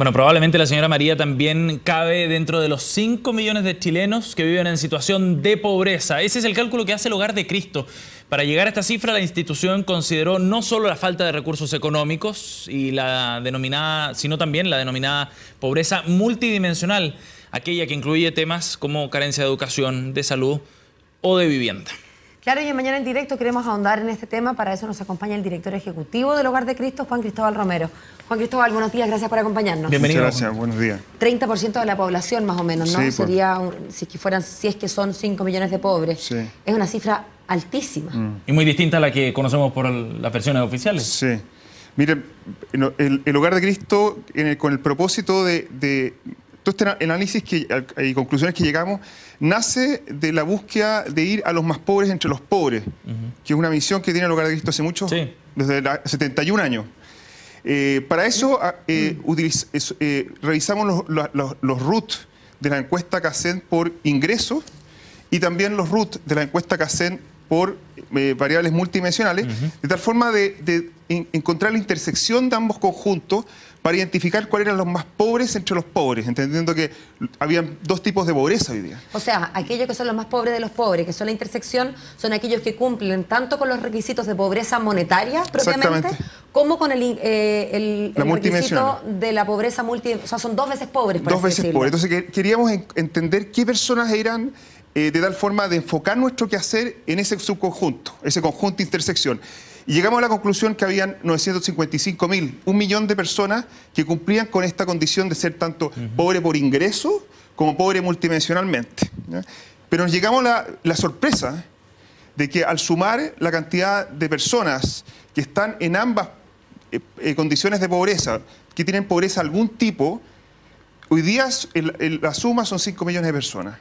Bueno, probablemente la señora María también cabe dentro de los 5 millones de chilenos que viven en situación de pobreza. Ese es el cálculo que hace el Hogar de Cristo. Para llegar a esta cifra, la institución consideró no solo la falta de recursos económicos y la denominada, sino también la denominada pobreza multidimensional, aquella que incluye temas como carencia de educación, de salud o de vivienda. Claro, y en mañana en directo queremos ahondar en este tema. Para eso nos acompaña el director ejecutivo del Hogar de Cristo, Juan Cristóbal Romero. Juan Cristóbal, buenos días, gracias por acompañarnos. Bienvenido. gracias, buenos días. 30% de la población, más o menos, ¿no? Sería, si, que fueran, si es que son 5 millones de pobres. Es una cifra altísima. Mm. Y muy distinta a la que conocemos por las versiones oficiales. Sí. Mire, el, Hogar de Cristo, con el propósito de, todo este análisis que, y conclusiones que llegamos nace de la búsqueda de ir a los más pobres entre los pobres, que es una misión que tiene el Hogar de Cristo hace mucho, desde la 71 años. Eh, para eso eh, mm. eh, revisamos los, los, de la encuesta CACEN por ingresos y también los RUT de la encuesta CACEN por variables multidimensionales, de tal forma de encontrar la intersección de ambos conjuntos para identificar cuáles eran los más pobres entre los pobres, entendiendo que habían dos tipos de pobreza hoy día. O sea, aquellos que son los más pobres de los pobres, que son la intersección, son aquellos que cumplen tanto con los requisitos de pobreza monetaria propiamente, como con el, eh, requisito de la pobreza multi... O sea, son dos veces pobres, Dos veces pobres. Entonces queríamos entender qué personas eran... Eh, de tal forma de enfocar nuestro quehacer en ese subconjunto, ese conjunto de intersección. Y llegamos a la conclusión que habían 955 mil, un millón de personas que cumplían con esta condición de ser tanto pobre por ingreso como pobre multidimensionalmente. Pero nos llegamos a la, sorpresa de que al sumar la cantidad de personas que están en ambas eh, eh, condiciones de pobreza, que tienen pobreza algún tipo, hoy día la suma son 5 millones de personas.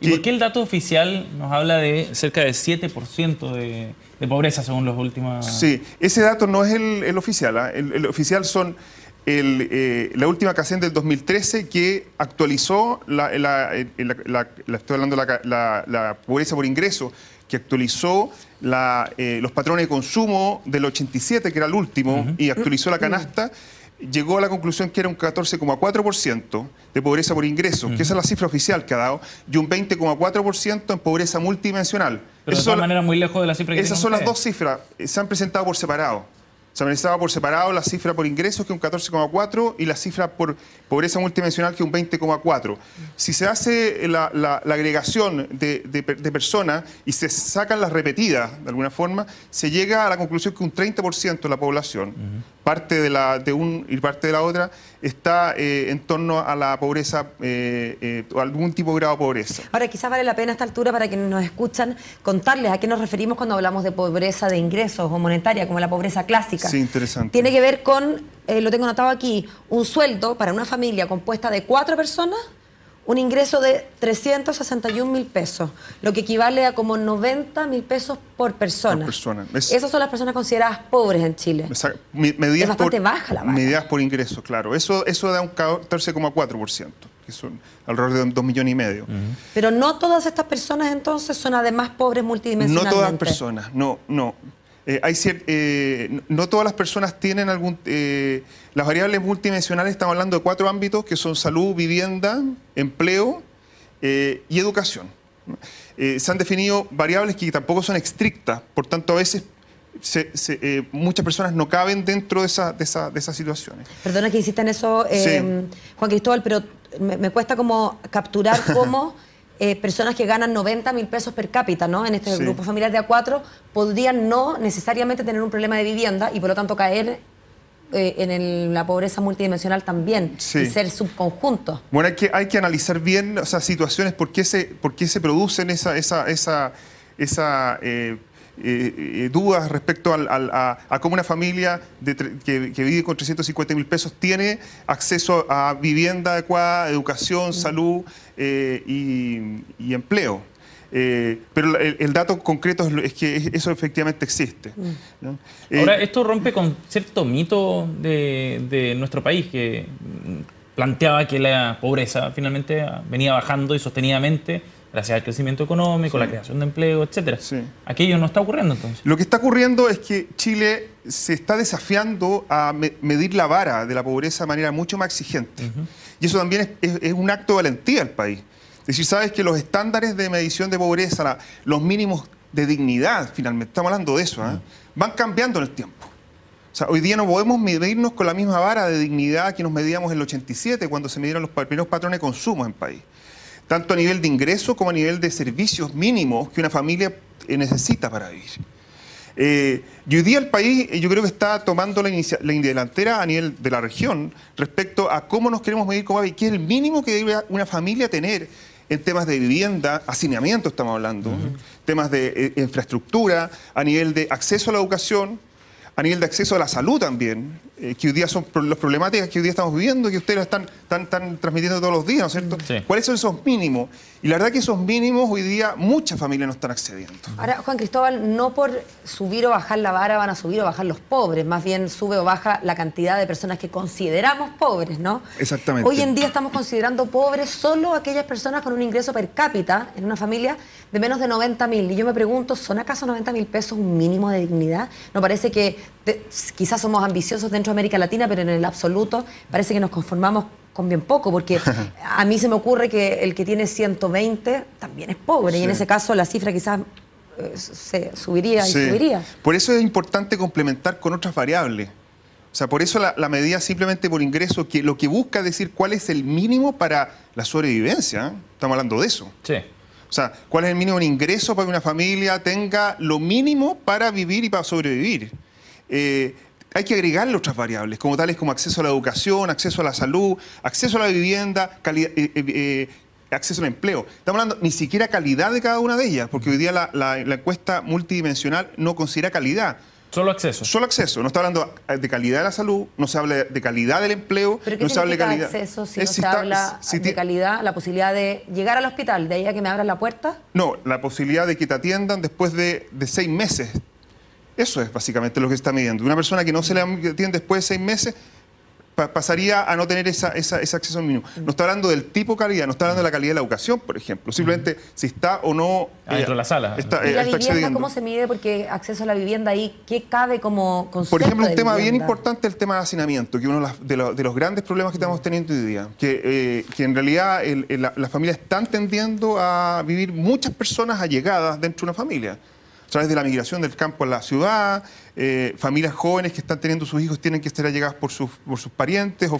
¿Y por qué el dato oficial nos habla de cerca de 7% de, de, pobreza según los últimos... Sí, ese dato no es el, oficial. ¿ah? El, oficial son eh, la última CACEN del 2013 que actualizó, la, eh, estoy hablando la pobreza por ingreso, que actualizó eh, los patrones de consumo del 87, que era el último, y actualizó la canasta llegó a la conclusión que era un 14,4% de pobreza por ingresos, que esa es la cifra oficial que ha dado, y un 20,4% en pobreza multidimensional. Pero de todas manera muy lejos de la cifra que Esas son las dos cifras, eh, se han presentado por separado. Se han presentado por separado la cifra por ingresos, que es un 14,4%, y la cifra por pobreza multidimensional, que es un 20,4%. Si se hace la, agregación de, personas y se sacan las repetidas, de alguna forma, se llega a la conclusión que un 30% de la población parte de, la, de un y parte de la otra está eh, en torno a la pobreza eh, eh, o algún tipo de grado de pobreza. Ahora, quizás vale la pena a esta altura para quienes nos escuchan contarles a qué nos referimos cuando hablamos de pobreza de ingresos o monetaria, como la pobreza clásica. Sí, interesante. Tiene que ver con, lo tengo anotado aquí, un sueldo para una familia compuesta de cuatro personas un ingreso de 361 mil pesos, lo que equivale a como 90 mil pesos por persona. Esas son las personas consideradas pobres en Chile. Medidas es bastante baja la Medidas por ingreso, claro. Eso, eso da un 14,4% que son alrededor de 2 millones y medio. Pero no todas estas personas entonces son además pobres multidimensionalmente. No todas personas, no, no. Eh, eh, no todas las personas tienen algún... Eh, las variables multidimensionales estamos hablando de cuatro ámbitos que son salud, vivienda, empleo y educación. se han definido variables que tampoco son estrictas, por tanto a veces muchas personas no caben dentro de, esas situaciones. Perdona que insista en eso, em, Juan Cristóbal, pero me, me cuesta como capturar cómo eh, personas que ganan 90 mil pesos per cápita, ¿no? En este grupo familiar de A4, podrían no necesariamente tener un problema de vivienda y por lo tanto caer eh, en la pobreza multidimensional también y ser subconjuntos. Bueno, hay que, analizar bien esas situaciones, por qué se, producen esa, esa, esa, eh, eh, eh, dudas respecto a, cómo una familia que, vive con 350 mil pesos tiene acceso a vivienda adecuada, educación, salud eh, y, empleo. pero el, dato concreto es, que eso efectivamente existe. Ahora, esto rompe con cierto mito de nuestro país que planteaba que la pobreza finalmente venía bajando y sostenidamente gracias al crecimiento económico, la creación de empleo, etcétera. Aquello no está ocurriendo entonces. Lo que está ocurriendo es que Chile se está desafiando a medir la vara de la pobreza de manera mucho más exigente. Y eso también es, un acto de valentía del país. Es decir, sabes que los estándares de medición de pobreza, los mínimos de dignidad, finalmente, estamos hablando de eso, ¿eh? van cambiando en el tiempo. O sea, hoy día no podemos medirnos con la misma vara de dignidad que nos medíamos en el 87, cuando se midieron los primeros patrones de consumo en el país tanto a nivel de ingreso como a nivel de servicios mínimos que una familia eh, necesita para vivir. Eh, y hoy día el país eh, yo creo que está tomando la, inicia, la delantera a nivel de la región respecto a cómo nos queremos medir como y qué es el mínimo que debe una familia tener en temas de vivienda, hacinamiento estamos hablando, temas de infraestructura, a nivel de acceso a la educación, a nivel de acceso a la salud también, eh, que hoy día son las problemáticas que hoy día estamos viviendo, que ustedes lo están, transmitiendo todos los días, ¿no es cierto? ¿Cuáles son esos mínimos? Y la verdad que esos mínimos hoy día muchas familias no están accediendo. Ahora, Juan Cristóbal, no por subir o bajar la vara van a subir o bajar los pobres, más bien sube o baja la cantidad de personas que consideramos pobres, ¿no? Exactamente. Hoy en día estamos considerando pobres solo aquellas personas con un ingreso per cápita en una familia de menos de 90 mil. Y yo me pregunto, ¿son acaso 90 mil pesos un mínimo de dignidad? No parece que quizás somos ambiciosos dentro de América Latina, pero en el absoluto parece que nos conformamos con bien poco, porque a mí se me ocurre que el que tiene 120 también es pobre, y en ese caso la cifra quizás eh, se subiría y subiría. Por eso es importante complementar con otras variables. O sea, por eso la, medida simplemente por ingreso, que lo que busca es decir cuál es el mínimo para la sobrevivencia. ¿eh? Estamos hablando de eso. Sí. O sea, ¿cuál es el mínimo de ingreso para que una familia tenga lo mínimo para vivir y para sobrevivir? Eh, hay que agregarle otras variables, como tales como acceso a la educación, acceso a la salud, acceso a la vivienda, eh, eh, acceso al empleo. Estamos hablando ni siquiera calidad de cada una de ellas, porque hoy día la encuesta multidimensional no considera calidad. Solo acceso. Solo acceso. No está hablando eh, de calidad de la salud, no se habla de calidad del empleo, ¿Pero no se habla de calidad. acceso si eh, no se habla de calidad, la posibilidad de llegar al hospital, de ahí a que me abran la puerta? No, la posibilidad de que te atiendan después de, de seis meses. Eso es básicamente lo que está midiendo. Una persona que no se le atiende después de seis meses pasaría a no tener esa, esa, ese acceso mínimo. Mm. No está hablando del tipo calidad, no está hablando de la calidad de la educación, por ejemplo. Simplemente mm. si está o no... Ah, dentro de la sala. ¿Y eh, la vivienda, cómo se mide? Porque acceso a la vivienda ahí, ¿qué cabe como concepto Por ejemplo, un tema bien importante es el tema de hacinamiento, que uno de los, grandes problemas que estamos mm. teniendo hoy día. Que, eh, en realidad la, las familias están tendiendo a vivir muchas personas allegadas dentro de una familia a través de la migración del campo a la ciudad, eh, familias jóvenes que están teniendo sus hijos tienen que estar allegadas por sus, por sus parientes,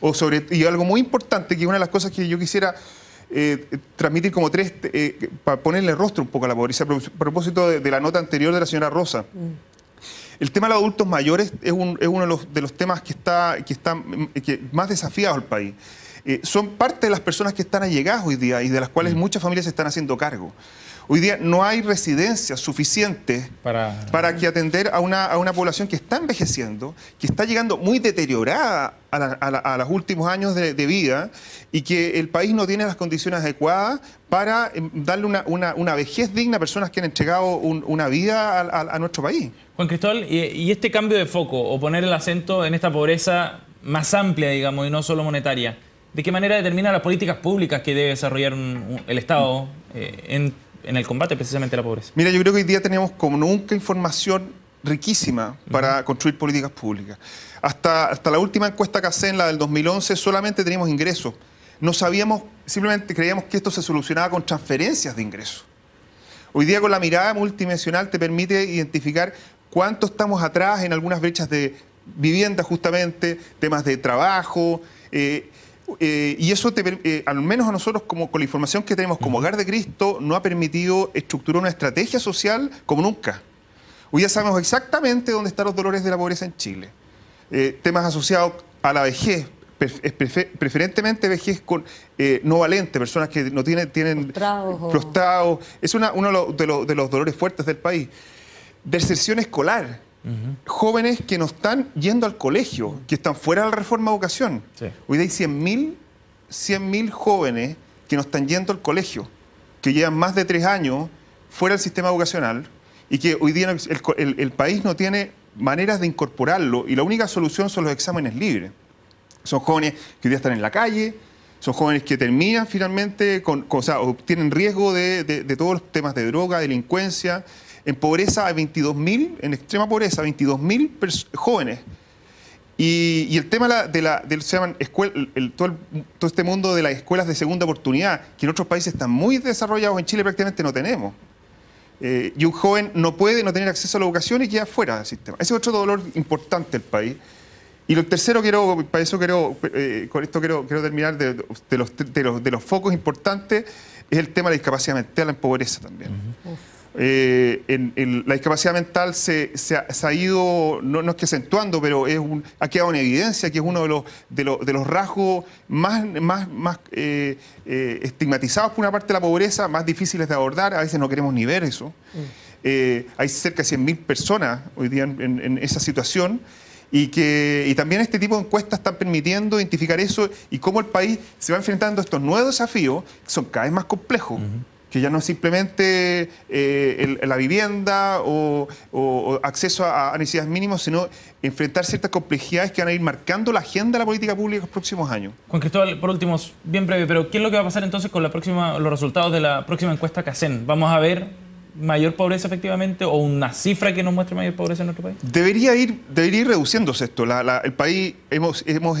o, sobre, y algo muy importante, que es una de las cosas que yo quisiera eh, transmitir como tres, eh, para ponerle rostro un poco a la pobreza, a propósito de, la nota anterior de la señora Rosa. Mm. El tema de los adultos mayores es, uno de los, temas que está, que está que más desafiados al país. son parte de las personas que están allegadas hoy día y de las cuales mm. muchas familias se están haciendo cargo. Hoy día no hay residencias suficientes para, para que atender a una, población que está envejeciendo, que está llegando muy deteriorada a, los últimos años de, vida y que el país no tiene las condiciones adecuadas para em, darle una, vejez digna a personas que han entregado una vida a, nuestro país. Juan Cristóbal, y, este cambio de foco o poner el acento en esta pobreza más amplia, digamos, y no solo monetaria, ¿de qué manera determina las políticas públicas que debe desarrollar el Estado eh, en en el combate precisamente a la pobreza. Mira, yo creo que hoy día tenemos como nunca información riquísima para construir políticas públicas. Hasta, hasta la última encuesta que en la del 2011, solamente teníamos ingresos. No sabíamos, simplemente creíamos que esto se solucionaba con transferencias de ingresos. Hoy día con la mirada multidimensional te permite identificar cuánto estamos atrás en algunas brechas de vivienda justamente, temas de trabajo. Eh, eh, y eso, te, eh, al menos a nosotros, como, con la información que tenemos como Hogar de Cristo, no ha permitido estructurar una estrategia social como nunca. Hoy ya sabemos exactamente dónde están los dolores de la pobreza en Chile. Eh, temas asociados a la vejez, preferentemente vejez con no valente, personas que no tienen, tienen prostrados. Es una, uno de los, de los dolores fuertes del país. Deserción escolar jóvenes que no están yendo al colegio, que están fuera de la reforma de educación. Hoy día hay 100.000 jóvenes que no están yendo al colegio, que llevan más de tres años fuera del sistema educacional y que hoy día el, país no tiene maneras de incorporarlo y la única solución son los exámenes libres. Son jóvenes que hoy día están en la calle, son jóvenes que terminan finalmente con, o sea, tienen riesgo de, todos los temas de droga, delincuencia, en pobreza hay 22.000, en extrema pobreza, 22.000 jóvenes. Y, el tema de se escuela, el, todo, este mundo de las escuelas de segunda oportunidad, que en otros países están muy desarrollados, en Chile prácticamente no tenemos. Eh, y un joven no puede no tener acceso a la educación y queda fuera del sistema. Ese es otro dolor importante del país. Y lo tercero, quiero, para eso quiero, eh, con esto quiero, quiero terminar de, los, de, los, focos importantes, es el tema de la discapacidad mental, la pobreza también. Eh, en, la discapacidad mental se, ha, ido, no, es que acentuando, pero es ha quedado en evidencia que es uno de los, de los, rasgos más, eh, eh, estigmatizados por una parte de la pobreza, más difíciles de abordar, a veces no queremos ni ver eso. Mm. hay cerca de 100.000 personas hoy día en, esa situación y que también este tipo de encuestas están permitiendo identificar eso y cómo el país se va enfrentando a estos nuevos desafíos que son cada vez más complejos que ya no es simplemente eh, la vivienda o, acceso a, necesidades mínimas, sino enfrentar ciertas complejidades que van a ir marcando la agenda de la política pública en los próximos años. Juan Cristóbal, por último, bien breve, pero ¿qué es lo que va a pasar entonces con la próxima, los resultados de la próxima encuesta que hacen? ¿Vamos a ver mayor pobreza efectivamente o una cifra que nos muestre mayor pobreza en nuestro país? Debería ir, debería ir reduciéndose esto. el país, hemos, hemos,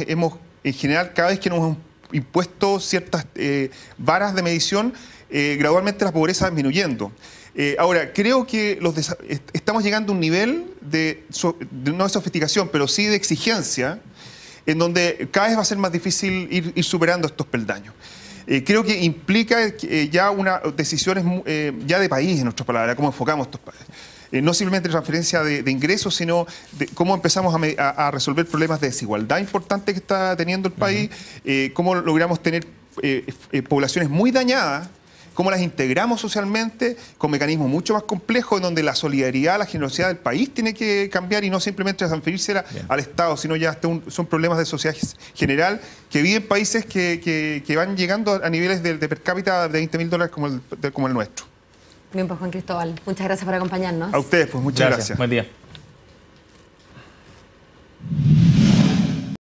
en general, cada vez que nos impuesto ciertas eh, varas de medición, eh, gradualmente la pobreza va disminuyendo. Eh, ahora, creo que los estamos llegando a un nivel de, no de sofisticación, pero sí de exigencia, en donde cada vez va a ser más difícil ir, superando estos peldaños. creo que implica ya una decisiones ya de país, en nuestras palabras, cómo enfocamos estos países. Eh, no simplemente transferencia de, de ingresos, sino de cómo empezamos a, resolver problemas de desigualdad importante que está teniendo el país, eh, cómo logramos tener eh, poblaciones muy dañadas cómo las integramos socialmente con mecanismos mucho más complejos en donde la solidaridad, la generosidad del país tiene que cambiar y no simplemente transferirse al Estado, sino ya son problemas de sociedad general que viven países que, van llegando a niveles de, per cápita de 20 mil dólares como el nuestro. Bien, pues Juan Cristóbal, muchas gracias por acompañarnos. A ustedes, pues muchas gracias. Buen día.